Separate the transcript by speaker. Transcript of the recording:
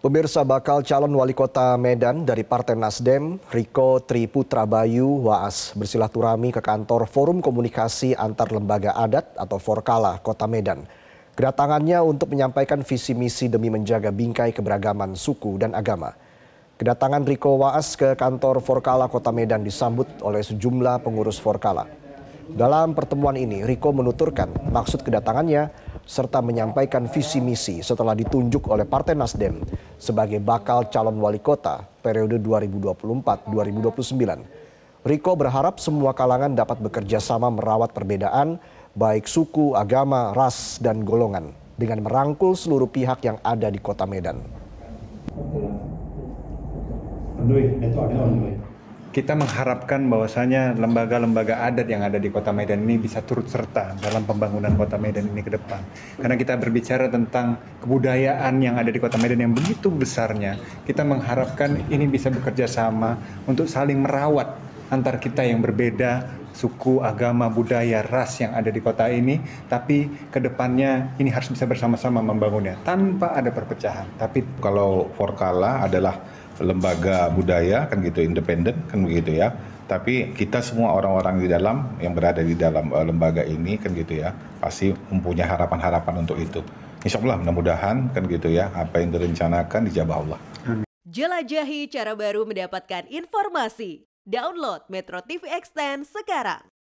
Speaker 1: Pemirsa bakal calon wali kota Medan dari Partai Nasdem, Riko Triputra Bayu Waas bersilaturahmi ke kantor Forum Komunikasi Antar Lembaga Adat atau Forkala Kota Medan. Kedatangannya untuk menyampaikan visi misi demi menjaga bingkai keberagaman suku dan agama. Kedatangan Riko Waas ke kantor Forkala Kota Medan disambut oleh sejumlah pengurus Forkala. Dalam pertemuan ini, Riko menuturkan maksud kedatangannya serta menyampaikan visi misi setelah ditunjuk oleh Partai Nasdem sebagai bakal calon wali kota periode 2024-2029. Riko berharap semua kalangan dapat bekerja sama merawat perbedaan baik suku, agama, ras, dan golongan dengan merangkul seluruh pihak yang ada di kota
Speaker 2: Medan kita mengharapkan bahwasanya lembaga-lembaga adat yang ada di Kota Medan ini bisa turut serta dalam pembangunan Kota Medan ini ke depan. Karena kita berbicara tentang kebudayaan yang ada di Kota Medan yang begitu besarnya, kita mengharapkan ini bisa bekerja sama untuk saling merawat antar kita yang berbeda suku, agama, budaya, ras yang ada di kota ini, tapi ke depannya ini harus bisa bersama-sama membangunnya tanpa ada perpecahan.
Speaker 3: Tapi kalau Forkala adalah lembaga budaya kan gitu independen kan begitu ya tapi kita semua orang-orang di dalam yang berada di dalam uh, lembaga ini kan gitu ya pasti mempunyai harapan-harapan untuk itu Insya Allah mudah-mudahan kan gitu ya apa yang direncanakan dijabah Allah.
Speaker 4: Jelajahi cara baru mendapatkan informasi. Download Metro TV Extend sekarang.